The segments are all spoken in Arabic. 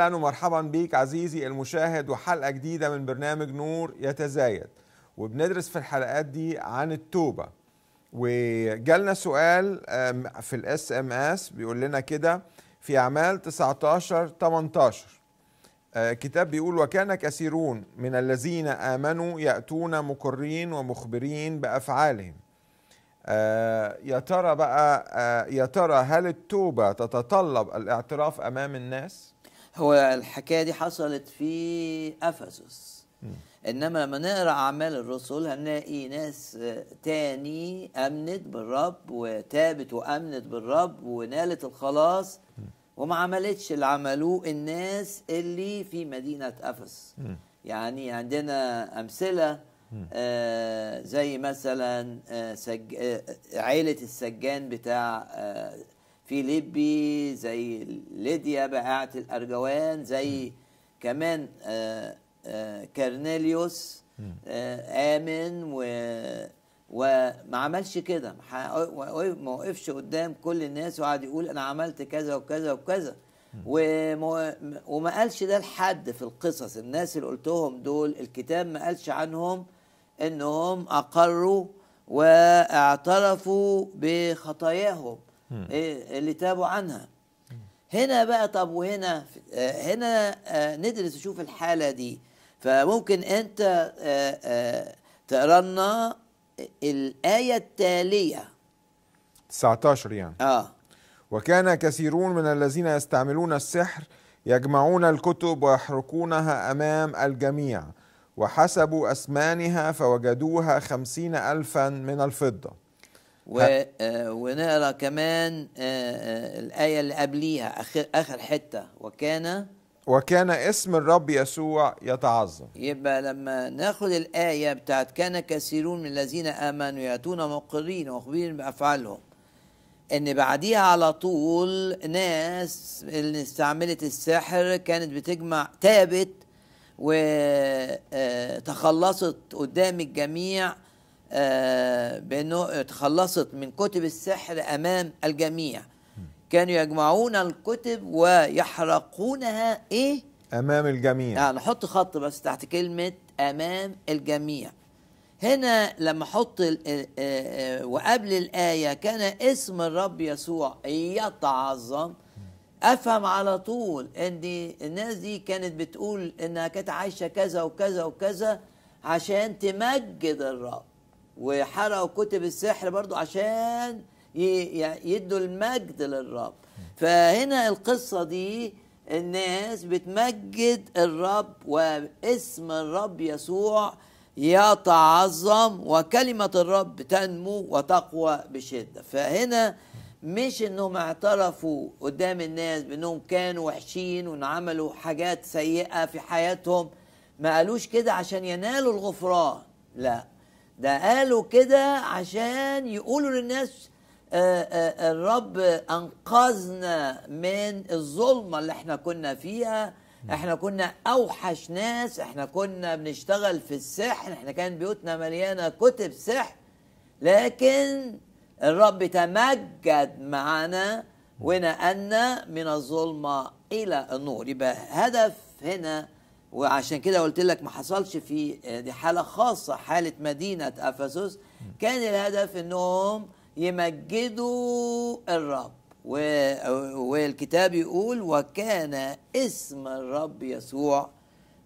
اهلا ومرحبا بيك عزيزي المشاهد وحلقه جديده من برنامج نور يتزايد وبندرس في الحلقات دي عن التوبه وجالنا سؤال في الاس ام اس بيقول لنا كده في اعمال 19 18 آه، كتاب بيقول وكان كثيرون من الذين امنوا ياتون مقرين ومخبرين بافعالهم آه، يا ترى بقى آه، يا ترى هل التوبه تتطلب الاعتراف امام الناس هو الحكايه دي حصلت في افسس انما لما نقرا اعمال الرسل هنلاقي ناس تاني امنت بالرب وتابت وامنت بالرب ونالت الخلاص وما عملتش اللي عملوه الناس اللي في مدينه افس يعني عندنا امثله آه، زي مثلا آه، آه، عيله السجان بتاع في ليبي زي ليديا بقاعة الأرجوان زي كمان آه، آه، كارنيليوس آه، آمن و وما عملش كده ما وقفش قدام كل الناس وقعد يقول انا عملت كذا وكذا وكذا وما قالش ده لحد في القصص الناس اللي قلتهم دول الكتاب ما قالش عنهم انهم اقروا واعترفوا بخطاياهم إيه، اللي تابوا عنها هنا بقى طب وهنا آه، هنا آه، ندرس نشوف الحاله دي فممكن انت آه، تقرا لنا الايه التاليه 19 يعني اه وكان كثيرون من الذين يستعملون السحر يجمعون الكتب ويحرقونها امام الجميع وحسبوا اسمانها فوجدوها خمسين ألفا من الفضة و... آه، ونقرا كمان آه، آه، الايه اللي قبليها اخر اخر حته وكان وكان اسم الرب يسوع يتعظم يبقى لما ناخد الايه بتاعت كان كثيرون من الذين امنوا ياتون مقرين ومخبرين بافعالهم ان بعديها على طول ناس اللي استعملت السحر كانت بتجمع تابت وتخلصت قدام الجميع بأنه تخلصت من كتب السحر أمام الجميع كانوا يجمعون الكتب ويحرقونها إيه؟ أمام الجميع يعني نحط خط بس تحت كلمة أمام الجميع هنا لما احط آه، آه، وقبل الايه كان اسم الرب يسوع يتعظم افهم على طول ان دي الناس دي كانت بتقول انها كانت عايشه كذا وكذا وكذا عشان تمجد الرب وحرقوا كتب السحر برضو عشان يدوا المجد للرب فهنا القصة دي الناس بتمجد الرب واسم الرب يسوع يتعظم وكلمة الرب تنمو وتقوى بشدة فهنا مش انهم اعترفوا قدام الناس بانهم كانوا وحشين وان عملوا حاجات سيئة في حياتهم ما قالوش كده عشان ينالوا الغفران لا ده قالوا كده عشان يقولوا للناس آه، آه، الرب انقذنا من الظلمه اللي احنا كنا فيها احنا كنا اوحش ناس احنا كنا بنشتغل في السحر احنا كان بيوتنا مليانه كتب سحر لكن الرب تمجد معنا ونقلنا من الظلمه الى النور يبقى هدف هنا وعشان كده قلت لك ما حصلش في آه، دي حالة خاصة حالة مدينة أفسس كان الهدف أنهم يمجدوا الرب آه، والكتاب يقول وكان اسم الرب يسوع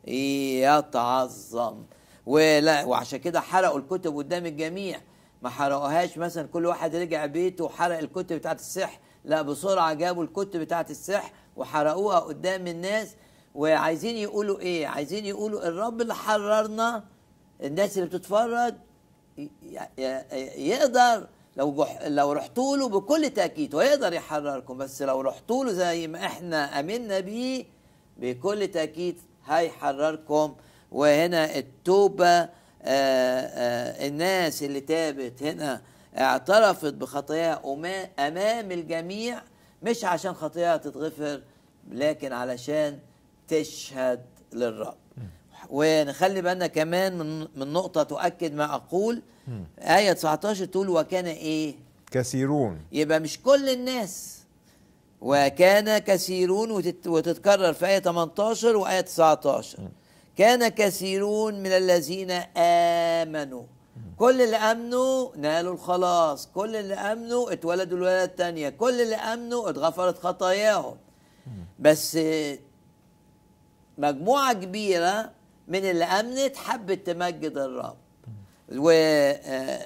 يتعظم ولا وعشان كده حرقوا الكتب قدام الجميع ما حرقوهاش مثلا كل واحد رجع بيته وحرق الكتب بتاعت السحر لا بسرعة جابوا الكتب بتاعت السحر وحرقوها قدام الناس وعايزين يقولوا ايه عايزين يقولوا الرب اللي حررنا الناس اللي بتتفرج يقدر لو جح لو رحتوا له بكل تاكيد ويقدر يحرركم بس لو رحتوا له زي ما احنا امنا بيه بكل تاكيد هيحرركم وهنا التوبه آآ آه، آآ آه، الناس اللي تابت هنا اعترفت بخطاياها امام الجميع مش عشان خطاياها تتغفر لكن علشان تشهد للرب ونخلي بالنا كمان من, من نقطة تؤكد ما أقول آية 19 تقول وكان إيه؟ كثيرون يبقى مش كل الناس وكان كثيرون وتتكرر في آية 18 وآية 19 كان كثيرون من الذين آمنوا كل اللي امنوا نالوا الخلاص كل اللي امنوا اتولدوا الولاده الثانيه كل اللي امنوا اتغفرت خطاياهم بس مجموعة كبيرة من اللي أمنت حبت تمجد الرب وعندنا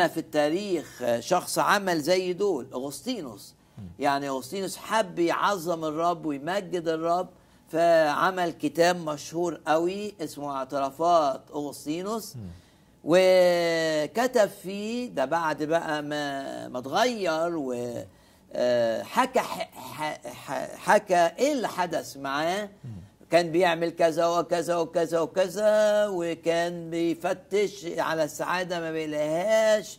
آه، آه، في التاريخ شخص عمل زي دول أغسطينوس يعني أغسطينوس حب يعظم الرب ويمجد الرب فعمل كتاب مشهور قوي اسمه اعترافات أغسطينوس وكتب فيه ده بعد بقى ما ما اتغير و حكى حكى ايه اللي حدث معاه كان بيعمل كذا وكذا وكذا وكذا وكان بيفتش على السعاده ما بيلاقيهاش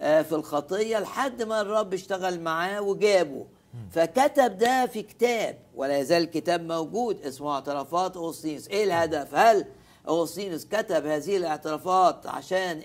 آه، في الخطيه لحد ما الرب اشتغل معاه وجابه فكتب ده في كتاب ولا يزال الكتاب موجود اسمه اعترافات اوسينس ايه الهدف هل اوسينس كتب هذه الاعترافات عشان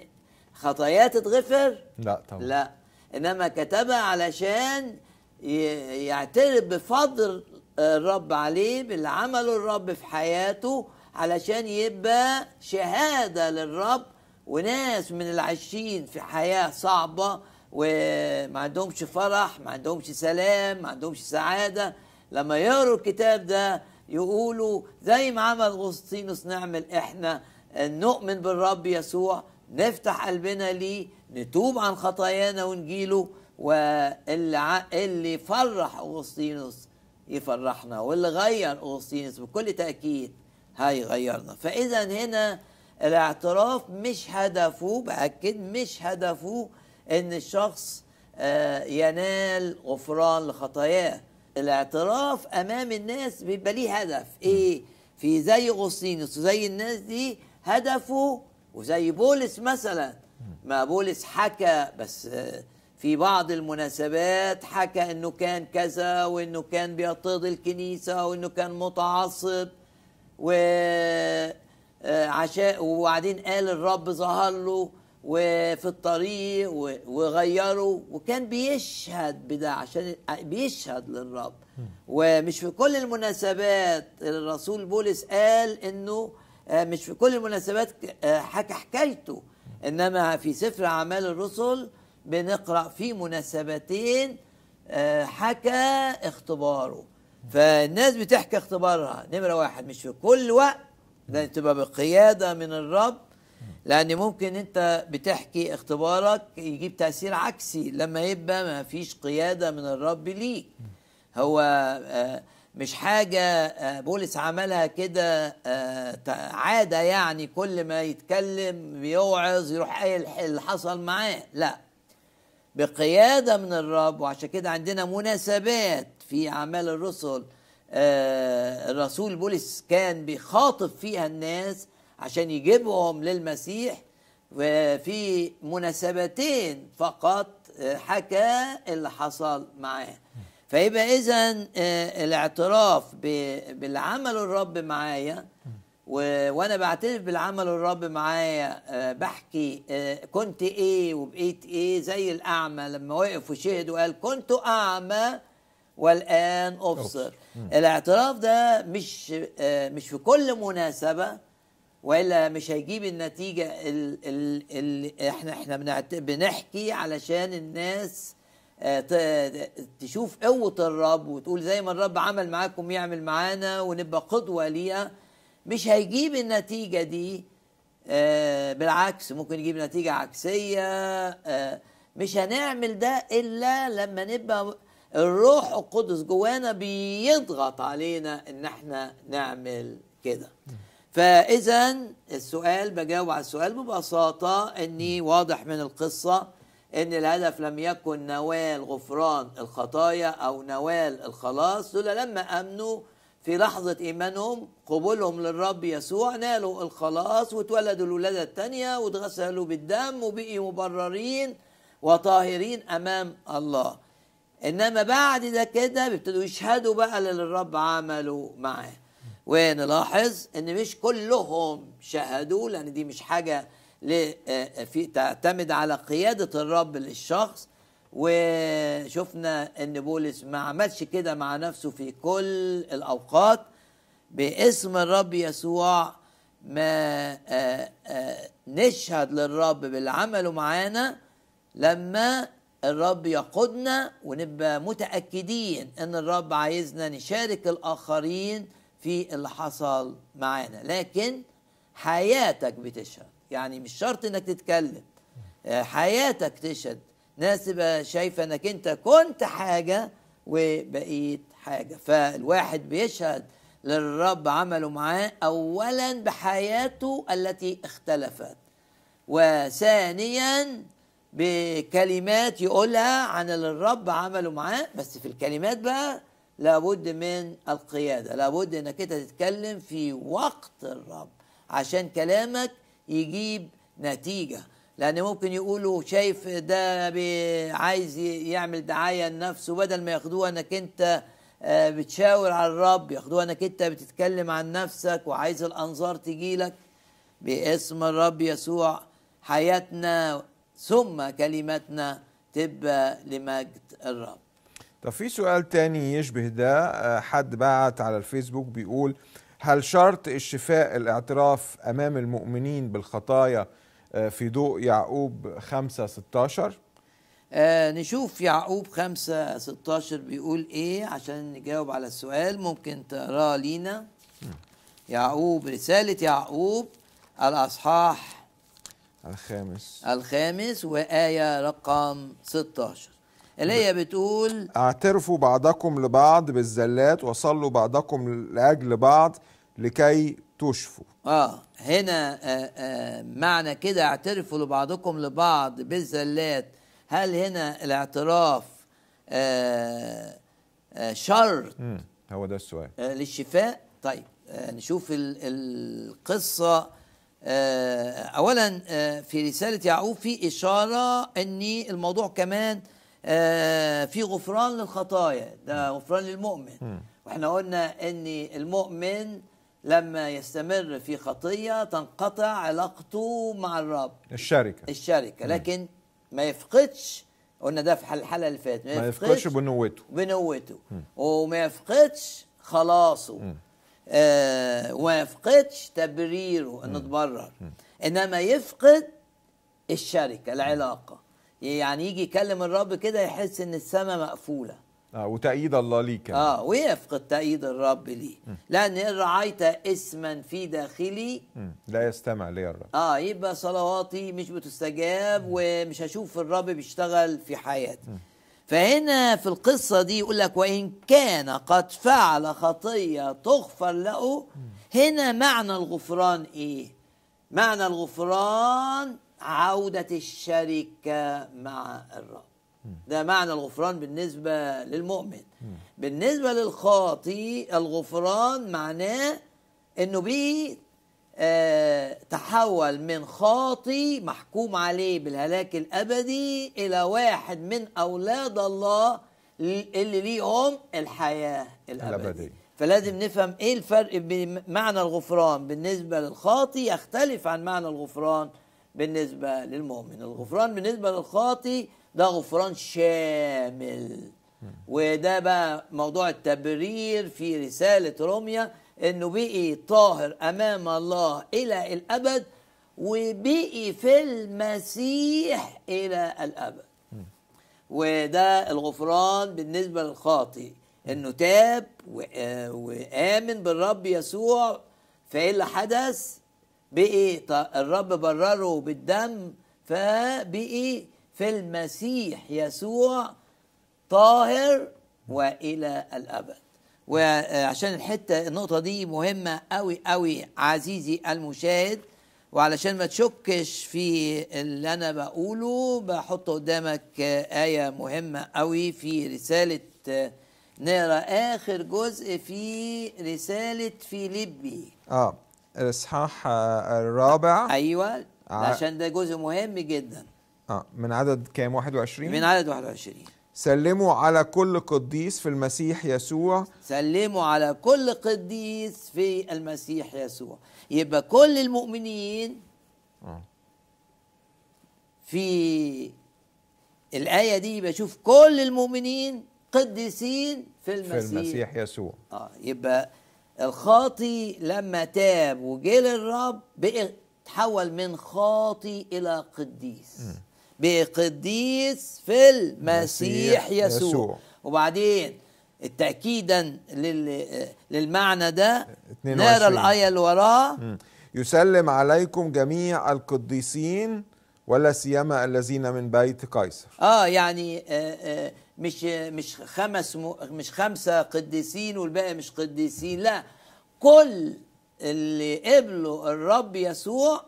خطايات تتغفر لا طبعا لا إنما كتبها علشان يعترف بفضل الرب عليه باللي عمله الرب في حياته علشان يبقى شهادة للرب وناس من العايشين في حياة صعبة وما عندهمش فرح ما عندهمش سلام ما عندهمش سعادة لما يقروا الكتاب ده يقولوا زي ما عمل غسطينوس نعمل احنا نؤمن بالرب يسوع نفتح قلبنا ليه نتوب عن خطايانا ونجيله واللي اللي فرح أغسطينوس يفرحنا واللي غير أغسطينوس بكل تأكيد هيغيرنا فإذا هنا الاعتراف مش هدفه بأكد مش هدفه إن الشخص آه، ينال غفران لخطاياه الاعتراف أمام الناس بيبقى ليه هدف إيه؟ في زي أغسطينوس وزي الناس دي هدفه وزي بولس مثلا ما بولس حكى بس آه، في بعض المناسبات حكى انه كان كذا وانه كان بيطرد الكنيسه وانه كان متعصب و آه، عشاء وبعدين قال الرب ظهر له وفي الطريق وغيره وكان بيشهد بده عشان آه، بيشهد للرب ومش في كل المناسبات الرسول بولس قال انه مش في كل المناسبات حكى حكايته إنما في سفر أعمال الرسل بنقرأ في مناسبتين آه، حكى اختباره فالناس بتحكي اختبارها نمرة واحد مش في كل وقت لأن تبقى بقيادة من الرب لأن ممكن أنت بتحكي اختبارك يجيب تأثير عكسي لما يبقى ما فيش قيادة من الرب ليك هو آه، مش حاجة آه، بولس عملها كده آه، عادة يعني كل ما يتكلم بيوعظ يروح قايل اللي حصل معاه لا بقيادة من الرب وعشان كده عندنا مناسبات في أعمال الرسل آه، الرسول بولس كان بيخاطب فيها الناس عشان يجيبهم للمسيح وفي مناسبتين فقط حكى اللي حصل معاه فيبقى اذا آه، الاعتراف بالعمل الرب معايا وانا بعترف بالعمل الرب معايا آه، بحكي آه، كنت ايه وبقيت ايه زي الاعمى لما وقف وشهد وقال كنت اعمى والان ابصر الاعتراف ده مش مش في كل مناسبه والا مش هيجيب النتيجه اللي احنا احنا بنحكي علشان الناس آه، تشوف قوة الرب وتقول زي ما الرب عمل معاكم يعمل معانا ونبقى قدوة ليها مش هيجيب النتيجة دي آه، بالعكس ممكن يجيب نتيجة عكسية آه، مش هنعمل ده إلا لما نبقى الروح القدس جوانا بيضغط علينا إن احنا نعمل كده فإذا السؤال بجاوب على السؤال ببساطة إني واضح من القصة ان الهدف لم يكن نوال غفران الخطايا او نوال الخلاص دول لما امنوا في لحظة إيمانهم قبولهم للرب يسوع نالوا الخلاص واتولدوا الولادة الثانية واتغسلوا بالدم وبقوا مبررين وطاهرين أمام الله إنما بعد ده كده بيبتدوا يشهدوا بقى اللي الرب عمله معاه ونلاحظ إن مش كلهم شهدوا لأن دي مش حاجة آه، آه، تعتمد على قيادة الرب للشخص وشفنا ان بولس ما عملش كده مع نفسه في كل الاوقات باسم الرب يسوع ما آه، نشهد للرب باللي عمله معانا لما الرب يقودنا ونبقى متاكدين ان الرب عايزنا نشارك الاخرين في اللي حصل معانا لكن حياتك بتشهد يعني مش شرط انك تتكلم آه، حياتك تشهد ناس تبقى شايفه انك انت كنت حاجه وبقيت حاجه فالواحد بيشهد للرب عمله معاه اولا بحياته التي اختلفت وثانيا بكلمات يقولها عن اللي الرب عمله معاه بس في الكلمات بقى لابد من القياده لابد انك انت تتكلم في وقت الرب عشان كلامك يجيب نتيجه لان ممكن يقولوا شايف ده عايز يعمل دعايه لنفسه بدل ما ياخدوها انك انت آه، بتشاور على الرب ياخدوها انك انت بتتكلم عن نفسك وعايز الانظار تجيلك باسم الرب يسوع حياتنا ثم كلماتنا تبقى لمجد الرب طب في سؤال تاني يشبه ده آه، حد بعت على الفيسبوك بيقول هل شرط الشفاء الاعتراف أمام المؤمنين بالخطايا آه، في ضوء يعقوب 5 16 آه نشوف يعقوب 5 16 بيقول ايه عشان نجاوب على السؤال ممكن تقراه لينا يعقوب رسالة يعقوب الأصحاح الخامس الخامس وآية رقم 16 اللي هي بتقول اعترفوا بعضكم لبعض بالزلات وصلوا بعضكم لأجل بعض لكي تشفوا اه هنا آآ آه، آآ آه، معنى كده اعترفوا لبعضكم لبعض بالزلات هل هنا الاعتراف آآ آه، شرط هو ده السؤال للشفاء طيب نشوف القصه اولا في رساله يعقوب في اشاره ان الموضوع كمان في غفران للخطايا ده غفران للمؤمن واحنا قلنا ان المؤمن لما يستمر في خطية تنقطع علاقته مع الرب الشركة الشركة لكن ما يفقدش قلنا ده في الحلقة اللي فاتت ما, ما يفقدش بنوته بنوته وما يفقدش خلاصه آه وما يفقدش تبريره انه اتبرر انما يفقد الشركة العلاقة يعني يجي يكلم الرب كده يحس ان السماء مقفولة آه وتأييد الله ليك كمان. يعني. اه ويفقد تأييد الرب لي م. لأن إن رعيت اسما في داخلي م. لا يستمع لي الرب اه يبقى صلواتي مش بتستجاب م. ومش هشوف الرب بيشتغل في حياتي م. فهنا في القصة دي يقول لك وإن كان قد فعل خطية تغفر له هنا معنى الغفران إيه؟ معنى الغفران عودة الشركة مع الرب ده معنى الغفران بالنسبة للمؤمن بالنسبة للخاطي الغفران معناه انه بي آه، تحول من خاطي محكوم عليه بالهلاك الابدي الى واحد من اولاد الله اللي ليهم الحياه الابديه فلازم نفهم ايه الفرق بين معنى الغفران بالنسبه للخاطي يختلف عن معنى الغفران بالنسبه للمؤمن الغفران بالنسبه للخاطي ده غفران شامل وده بقى موضوع التبرير في رسالة روميا انه بقي طاهر امام الله الى الابد وبقي في المسيح الى الابد وده الغفران بالنسبة للخاطئ انه تاب وامن بالرب يسوع فايه اللي حدث بقي الرب برره بالدم فبقي في المسيح يسوع طاهر والى الابد وعشان الحته النقطه دي مهمه قوي قوي عزيزي المشاهد وعلشان ما تشكش في اللي انا بقوله بحط قدامك ايه مهمه قوي في رساله نقرا اخر جزء في رساله فيليبي اه الاصحاح الرابع ايوه آه. عشان ده جزء مهم جدا اه من عدد كام 21 من عدد 21 سلموا على كل قديس في المسيح يسوع سلموا على كل قديس في المسيح يسوع يبقى كل المؤمنين آه. في الآية دي بشوف كل المؤمنين قديسين في المسيح في المسيح يسوع اه يبقى الخاطي لما تاب وجه للرب بقى تحول من خاطي إلى قديس م. بقديس في المسيح يسوع. يسوع وبعدين تأكيدا للمعنى ده 22. نرى الآية اللي وراه يسلم عليكم جميع القديسين ولا سيما الذين من بيت قيصر اه يعني آه، آه، مش مش خمس مش خمسه قديسين والباقي مش قديسين لا كل اللي قبلوا الرب يسوع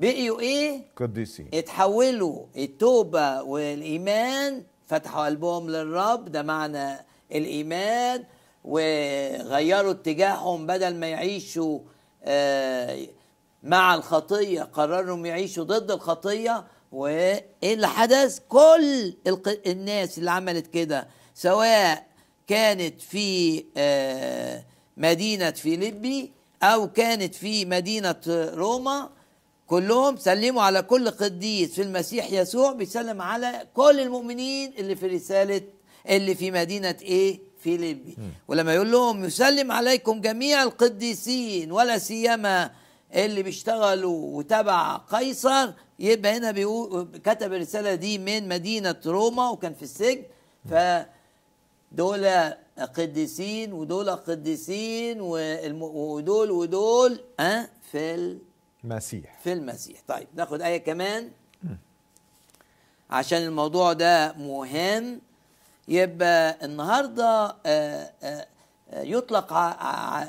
بقيوا ايه قديسين اتحولوا التوبه والايمان فتحوا قلبهم للرب ده معنى الايمان وغيروا اتجاههم بدل ما يعيشوا آه، مع الخطيه قرروا يعيشوا ضد الخطيه وايه اللي حدث كل الناس اللي عملت كده سواء كانت في آه، مدينه فيليبي او كانت في مدينه روما كلهم سلموا على كل قديس في المسيح يسوع بيسلم على كل المؤمنين اللي في رسالة اللي في مدينة إيه؟ فيليبي ولما يقول لهم يسلم عليكم جميع القديسين ولا سيما اللي بيشتغلوا وتبع قيصر يبقى هنا بيقول كتب الرسالة دي من مدينة روما وكان في السجن ف دول قديسين ودول قديسين ودول ودول أه في المسيح في المسيح طيب ناخد آية كمان عشان الموضوع ده مهم يبقى النهارده آه، آه، يطلق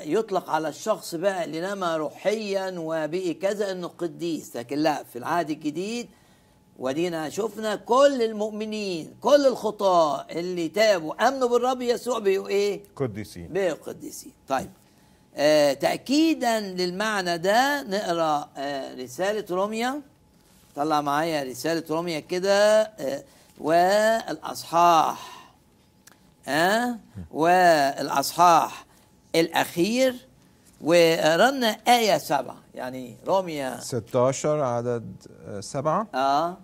يطلق على الشخص بقى اللي نما روحيا وبقي كذا انه قديس لكن لا في العهد الجديد ودينا شفنا كل المؤمنين كل الخطاة اللي تابوا امنوا بالرب يسوع بقوا ايه؟ قديسين بقوا قديسين طيب آه، تأكيدا للمعنى ده نقرأ آه، رسالة روميا طلع معايا رسالة روميا كده آه، والأصحاح أه؟ والأصحاح الأخير وقرأنا آية سبعة يعني روميا 16 عدد سبعة آه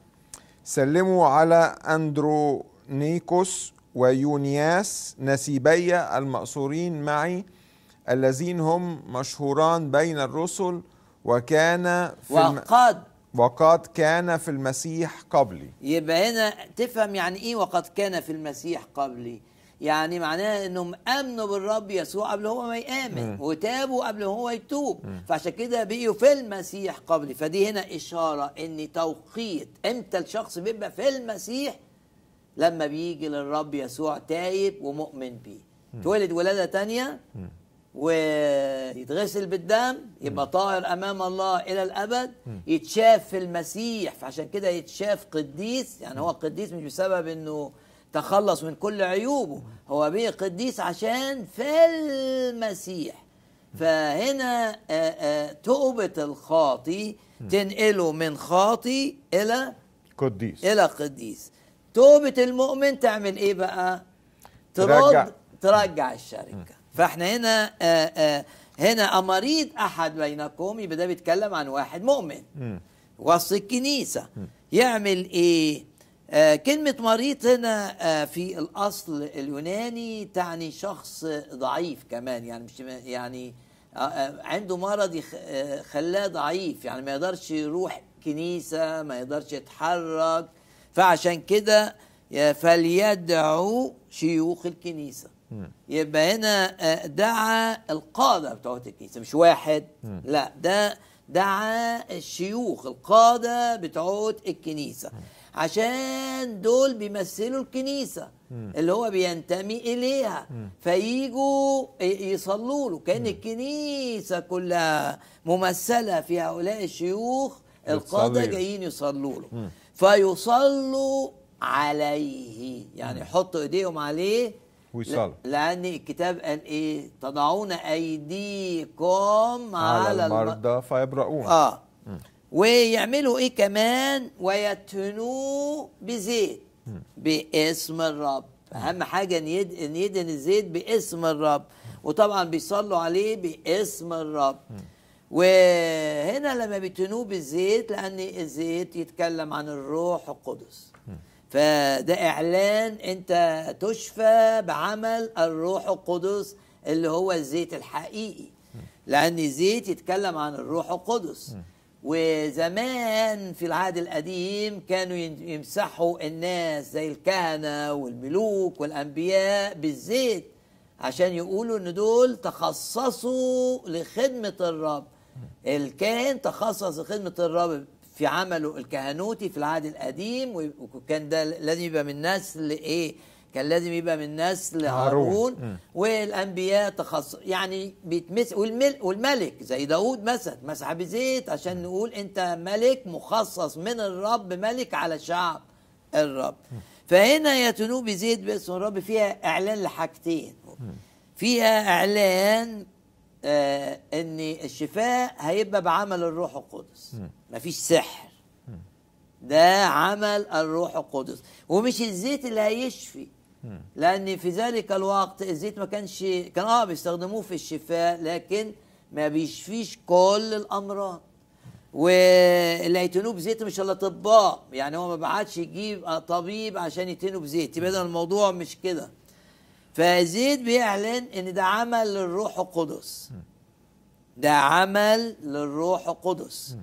سلموا على أندرونيكوس ويونياس نسيبي المأسورين معي الذين هم مشهوران بين الرسل وكان في وقد الم... وقد كان في المسيح قبلي يبقى هنا تفهم يعني ايه وقد كان في المسيح قبلي يعني معناها انهم امنوا بالرب يسوع قبل هو ما يامن م. وتابوا قبل هو يتوب م. فعشان كده بقيوا في المسيح قبلي فدي هنا اشاره ان توقيت امتى الشخص بيبقى في المسيح لما بيجي للرب يسوع تايب ومؤمن بيه تولد ولاده تانية ويتغسل بالدم يبقى طاهر امام الله الى الابد يتشاف في المسيح فعشان كده يتشاف قديس يعني هو قديس مش بسبب انه تخلص من كل عيوبه هو بيه قديس عشان في المسيح فهنا توبة الخاطي تنقله من خاطي إلى قديس إلى قديس توبة المؤمن تعمل إيه بقى؟ ترد ترجع, ترجع الشركة فاحنا هنا آآ آه، آآ آه، هنا أمريض أحد بينكم يبقى ده بيتكلم عن واحد مؤمن وسط الكنيسة يعمل إيه؟ آه، كلمة مريض هنا في الأصل اليوناني تعني شخص ضعيف كمان يعني مش يعني عنده مرض خلاه ضعيف يعني ما يقدرش يروح كنيسة ما يقدرش يتحرك فعشان كده فليدعو شيوخ الكنيسة يبقى هنا آه، دعا القادة بتوع الكنيسة مش واحد لا ده دعا الشيوخ القادة بتوع الكنيسة عشان دول بيمثلوا الكنيسة اللي هو بينتمي إليها فييجوا آه، يصلوا له كأن الكنيسة كلها ممثلة في هؤلاء الشيوخ القادة جايين يصلوا له فيصلوا عليه يعني يحطوا إيديهم عليه ويصلوا لأن الكتاب قال إيه تضعون أيديكم على, على المرضى الم... فيبرؤون آه م. ويعملوا إيه كمان ويتنوه بزيت م. باسم الرب أهم حاجة إن يدهن يدن الزيت باسم الرب وطبعا بيصلوا عليه باسم الرب م. وهنا لما بيتنوه بالزيت لأن الزيت يتكلم عن الروح القدس فده إعلان أنت تشفى بعمل الروح القدس اللي هو الزيت الحقيقي لأن الزيت يتكلم عن الروح القدس وزمان في العهد القديم كانوا يمسحوا الناس زي الكهنة والملوك والأنبياء بالزيت عشان يقولوا ان دول تخصصوا لخدمة الرب الكاهن تخصص لخدمة الرب في عمله الكهنوتي في العهد القديم وكان ده لازم يبقى من نسل ايه كان لازم يبقى من نسل هارون والانبياء تخص يعني بيتمس والمل... والملك زي داوود مثلا مسح بزيت عشان نقول انت ملك مخصص من الرب ملك على شعب الرب فهنا يتنوب بزيت باسم الرب فيها اعلان لحاجتين فيها اعلان آه، ان الشفاء هيبقى بعمل الروح القدس مفيش سحر ده عمل الروح القدس ومش الزيت اللي هيشفي لان في ذلك الوقت الزيت ما كانش كان اه بيستخدموه في الشفاء لكن ما بيشفيش كل الامراض واللي هيتنوه بزيت مش الاطباء يعني هو ما بعتش يجيب طبيب عشان يتنوه بزيت يبقى الموضوع مش كده فيزيد بيعلن ان ده عمل للروح القدس ده عمل للروح القدس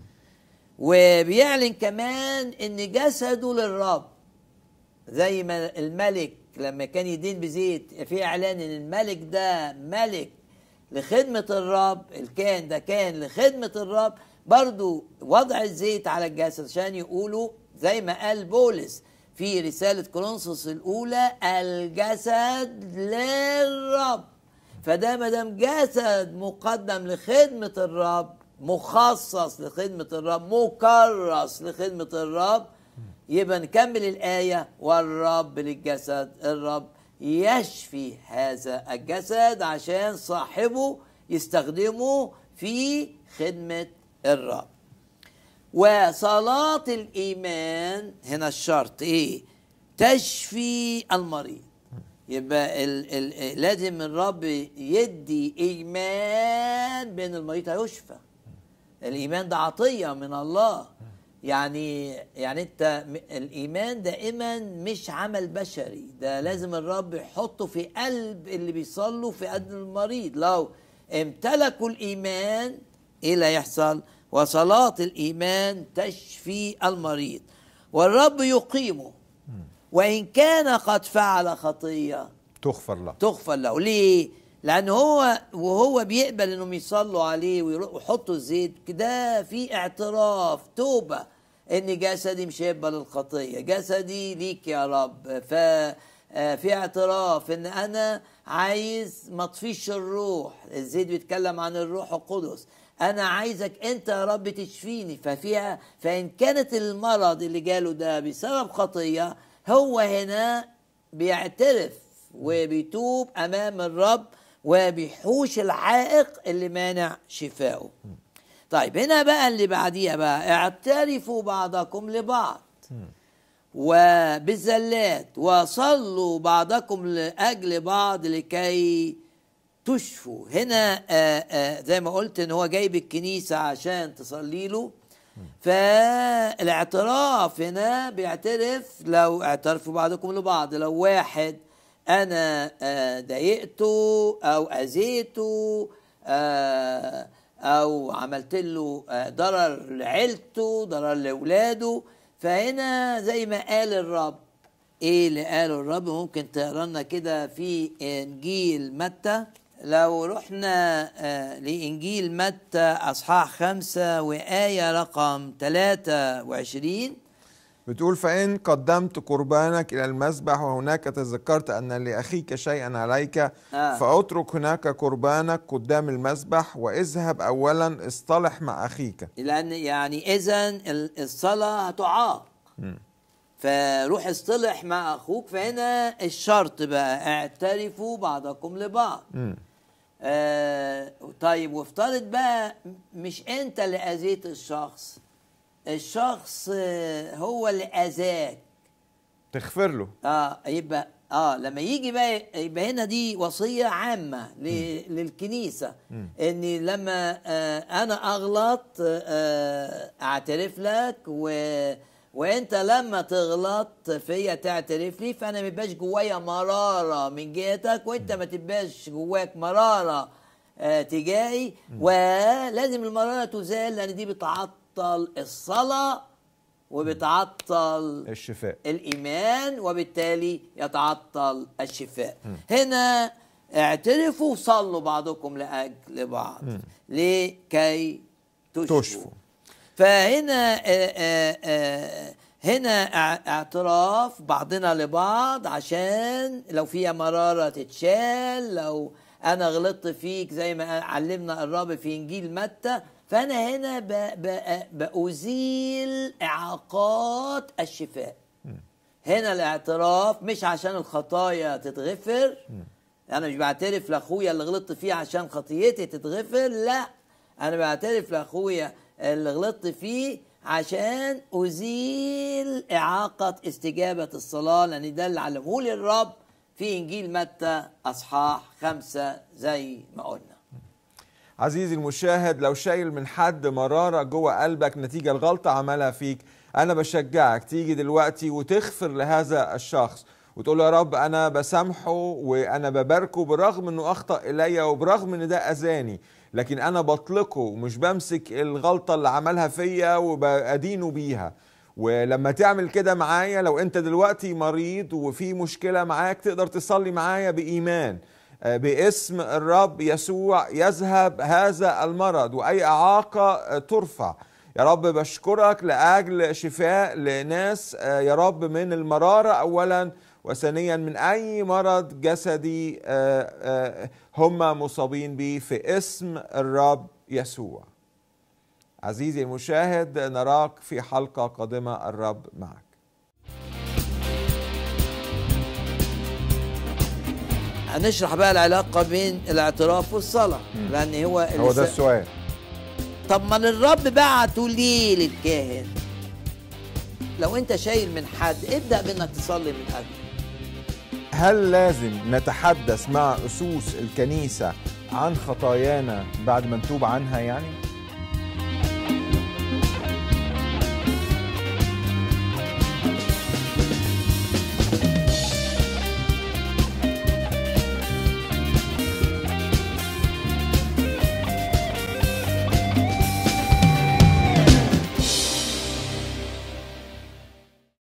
وبيعلن كمان ان جسده للرب زي ما الملك لما كان يدين بزيت في اعلان ان الملك ده ملك لخدمة الرب الكان ده كان لخدمة الرب برضو وضع الزيت على الجسد عشان يقولوا زي ما قال بولس في رسالة كورنثوس الأولى الجسد للرب فده ما دام جسد مقدم لخدمة الرب مخصص لخدمة الرب مكرس لخدمة الرب يبقى نكمل الآية والرب للجسد الرب يشفي هذا الجسد عشان صاحبه يستخدمه في خدمة الرب وصلاة الإيمان هنا الشرط إيه تشفي المريض يبقى الـ الـ لازم الرب يدي إيمان بأن المريض هيشفى الإيمان ده عطية من الله يعني يعني أنت الإيمان دائما مش عمل بشري ده لازم الرب يحطه في قلب اللي بيصلوا في قلب المريض لو امتلكوا الإيمان إيه اللي هيحصل؟ وصلاة الإيمان تشفي المريض والرب يقيمه وإن كان قد فعل خطية تغفر له تغفر له ليه؟ لأن هو وهو بيقبل إنهم يصلوا عليه ويحطوا الزيت ده في اعتراف توبة إن جسدي مش هيقبل الخطية جسدي ليك يا رب ف آه، في اعتراف ان انا عايز ما الروح الزيت بيتكلم عن الروح القدس انا عايزك انت يا رب تشفيني ففيها فان كانت المرض اللي جاله ده بسبب خطيه هو هنا بيعترف وبيتوب امام الرب وبيحوش العائق اللي مانع شفائه طيب هنا بقى اللي بعديها بقى اعترفوا بعضكم لبعض وبالزلات وصلوا بعضكم لاجل بعض لكي تشفوا هنا آآ آه، آآ آه، زي ما قلت ان هو جايب الكنيسه عشان تصلي له فالاعتراف هنا بيعترف لو اعترفوا بعضكم لبعض لو واحد انا آه، ضايقته او اذيته او عملت له ضرر لعيلته ضرر لاولاده فهنا زي ما قال الرب ايه اللي قاله الرب ممكن تقرا لنا كده في انجيل متى لو رحنا آه، لإنجيل متى أصحاح خمسة وآية رقم 23 بتقول فإن قدمت قربانك إلى المذبح وهناك تذكرت أن لأخيك شيئا عليك آه. فأترك هناك قربانك قدام المذبح واذهب أولا اصطلح مع أخيك لأن يعني إذا الصلاة هتعاق فروح اصطلح مع أخوك فهنا الشرط بقى اعترفوا بعضكم لبعض م. آه طيب وافترض بقى مش انت اللي اذيت الشخص الشخص آه هو اللي اذاك تغفر له اه يبقى اه لما يجي بقى يبقى هنا دي وصيه عامه للكنيسه م. اني لما آه انا اغلط آه, آه، اعترف لك و آه وانت لما تغلط فيا تعترف لي فانا ما يبقاش جوايا مراره من جهتك وانت ما تبقاش جواك مراره آه، تجاهي ولازم المراره تزال لان دي بتعطل الصلاه وبتعطل الشفاء الايمان وبالتالي يتعطل الشفاء م. هنا اعترفوا وصلوا بعضكم لاجل بعض م. لكي تشفوا فهنا آه، آه، آه، هنا اعتراف بعضنا لبعض عشان لو فيها مرارة تتشال لو أنا غلطت فيك زي ما علمنا الرب في إنجيل متى فأنا هنا بأزيل إعاقات الشفاء هنا الاعتراف مش عشان الخطايا تتغفر أنا مش بعترف لأخويا اللي غلطت فيه عشان خطيتي تتغفر لا أنا بعترف لأخويا اللي غلطت فيه عشان أزيل إعاقة استجابة الصلاة لأن ده اللي علمه لي الرب في إنجيل متى أصحاح خمسة زي ما قلنا عزيزي المشاهد لو شايل من حد مرارة جوه قلبك نتيجة الغلطة عملها فيك أنا بشجعك تيجي دلوقتي وتغفر لهذا الشخص وتقول يا رب أنا بسامحه وأنا بباركه برغم أنه أخطأ إلي وبرغم أن ده أذاني لكن انا بطلقه ومش بمسك الغلطه اللي عملها فيا وبأدينه بيها ولما تعمل كده معايا لو انت دلوقتي مريض وفي مشكله معاك تقدر تصلي معايا بايمان آه، باسم الرب يسوع يذهب هذا المرض واي اعاقه آه، ترفع يا رب بشكرك لاجل شفاء لناس آه، يا رب من المراره اولا وثانيا من أي مرض جسدي آه، آه، هم مصابين به في اسم الرب يسوع عزيزي المشاهد نراك في حلقة قادمة الرب معك هنشرح بقى العلاقة بين الاعتراف والصلاة مم. لأن هو هو ده السؤال طب ما الرب بعته ليه للكاهن لو انت شايل من حد ابدأ بانك تصلي من اجله هل لازم نتحدث مع أسوس الكنيسة عن خطايانا بعد ما نتوب عنها يعني؟